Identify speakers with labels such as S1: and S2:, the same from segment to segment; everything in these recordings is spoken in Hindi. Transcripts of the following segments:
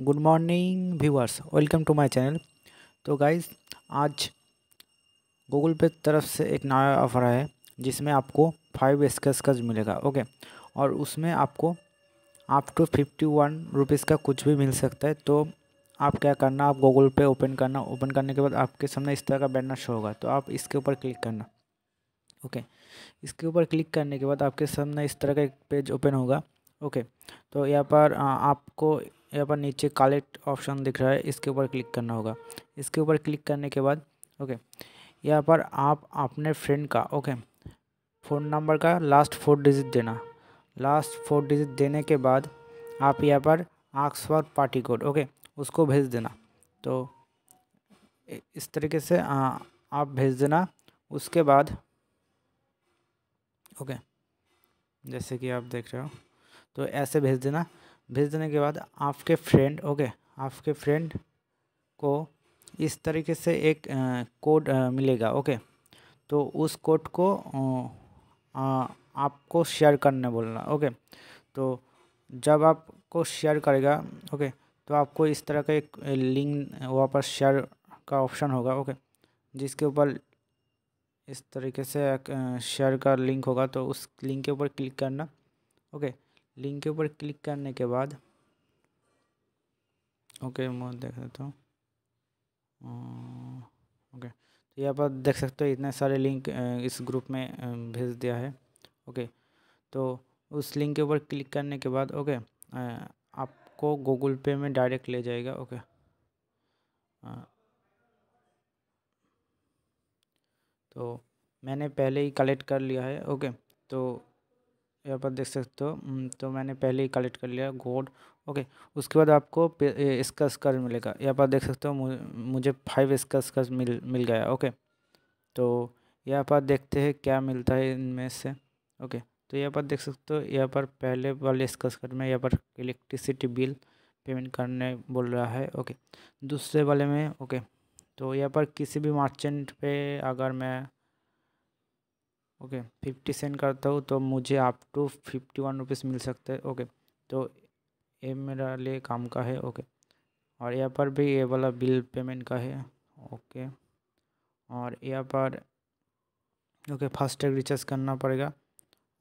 S1: good morning viewers welcome to my channel तो गाइज आज गूगल पे तरफ से एक नया ऑफ़र है जिसमें आपको फाइव स्केच का मिलेगा ओके और उसमें आपको आप टू फिफ्टी वन रुपीज़ का कुछ भी मिल सकता है तो आप क्या करना आप गूगल पे ओपन करना ओपन करने के बाद आपके सामने इस तरह का बैनर शो होगा तो आप इसके ऊपर क्लिक करना ओके इसके ऊपर क्लिक करने के बाद आपके सामने इस तरह का एक पेज ओपन होगा ओके तो यहाँ पर आपको यहाँ पर नीचे कलेक्ट ऑप्शन दिख रहा है इसके ऊपर क्लिक करना होगा इसके ऊपर क्लिक करने के बाद ओके यहाँ पर आप अपने फ्रेंड का ओके फ़ोन नंबर का लास्ट फोर डिजिट देना लास्ट फोर डिजिट देने के बाद आप यहाँ पर आक्सफोर्ड पार्टी कोड ओके उसको भेज देना तो इस तरीके से आ, आप भेज देना उसके बाद ओके जैसे कि आप देख रहे हो तो ऐसे भेज देना भेज देने के बाद आपके फ्रेंड ओके आपके फ्रेंड को इस तरीके से एक कोड मिलेगा ओके तो उस कोड को आ, आपको शेयर करने बोलना ओके तो जब आपको शेयर करेगा ओके तो आपको इस तरह का एक लिंक वहाँ पर शेयर का ऑप्शन होगा ओके जिसके ऊपर इस तरीके से एक शेयर का लिंक होगा तो उस लिंक के ऊपर क्लिक करना ओके लिंक के ऊपर क्लिक करने के बाद ओके मैं देख लेता हूँ ओके तो यहाँ पर देख सकते हो इतने सारे लिंक इस ग्रुप में भेज दिया है ओके तो उस लिंक के ऊपर क्लिक करने के बाद ओके आपको गूगल पे में डायरेक्ट ले जाएगा ओके तो मैंने पहले ही कलेक्ट कर लिया है ओके तो यहाँ पर देख सकते हो तो मैंने पहले ही कलेक्ट कर लिया गोल्ड ओके उसके बाद आपको इसका स्कर्ज मिलेगा यहाँ पर देख सकते हो मुझे फाइव इसका स्कर्ज मिल मिल गया ओके तो यहाँ पर देखते हैं क्या मिलता है इनमें से ओके तो यहाँ पर देख सकते हो यहाँ पर पहले वाले इसका स्कर में यहाँ पर इलेक्ट्रिसिटी बिल पेमेंट करने बोल रहा है ओके दूसरे वाले में ओके तो यहाँ पर किसी भी मार्चेंट पे अगर मैं ओके फिफ्टी सेंड करता हूँ तो मुझे up to fifty one rupees मिल सकते हैं ओके तो ये मेरा लिए काम का है ओके और यहाँ पर भी ये वाला बिल पेमेंट का है ओके और यहाँ पर ओके फास्ट टैग रिचार्ज करना पड़ेगा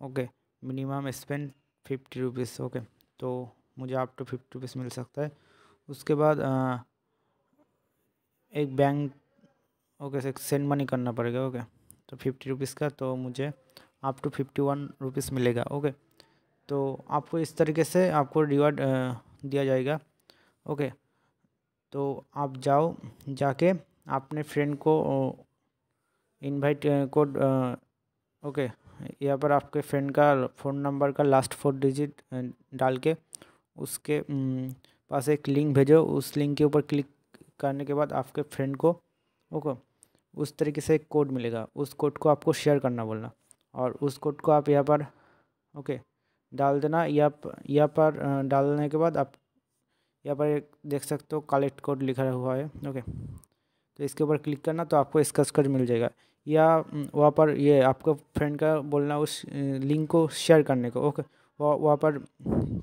S1: okay minimum spend fifty rupees okay तो मुझे आप टू फिफ्टी रुपीज़ मिल सकता है उसके बाद आ, एक बैंक ओके सेंड मनी करना पड़ेगा ओके तो फिफ्टी रुपीज़ का तो मुझे आप टू फिफ्टी वन रुपीज़ मिलेगा ओके तो आपको इस तरीके से आपको रिवार्ड दिया जाएगा ओके तो आप जाओ जाके आपने फ्रेंड को इनवाइट कोड ओके यहाँ पर आपके फ्रेंड का फ़ोन नंबर का लास्ट फोर डिजिट डाल के उसके पास एक लिंक भेजो उस लिंक के ऊपर क्लिक करने के बाद आपके फ्रेंड को ओके उस तरीके से एक कोड मिलेगा उस कोड को आपको शेयर करना बोलना और उस कोड को आप यहाँ पर ओके डाल देना या यहाँ पर डालने के बाद आप यहाँ पर एक देख सकते हो कलेक्ट कोड लिखा हुआ है ओके तो इसके ऊपर क्लिक करना तो आपको इसका स्कर्च मिल जाएगा या वहाँ पर ये आपका फ्रेंड का बोलना उस लिंक को शेयर करने को ओके वह वहाँ पर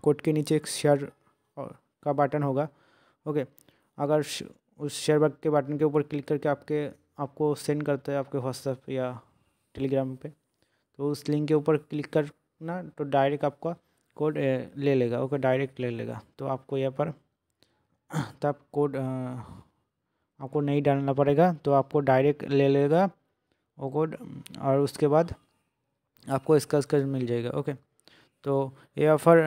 S1: कोड के नीचे एक शेयर का बटन होगा ओके अगर उस शेयर के बटन के ऊपर क्लिक करके आपके आपको सेंड करता है आपके व्हाट्सएप या टेलीग्राम पे तो उस लिंक के ऊपर क्लिक करना तो डायरेक्ट आपका कोड ले लेगा ओके डायरेक्ट ले लेगा तो आपको यहाँ पर तब कोड आपको नहीं डालना पड़ेगा तो आपको डायरेक्ट ले लेगा वो कोड और उसके बाद आपको इसका इसका मिल जाएगा ओके तो ये offer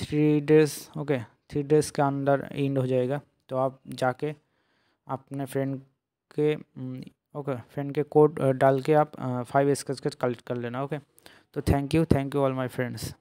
S1: three days okay three days के अंदर एंड हो जाएगा तो आप जाके अपने फ्रेंड के ओके हम्म, फ्रेंड के कोड डाल के आप फाइव स्केच के कलेक्ट कर लेना ओके तो thank you thank you all my friends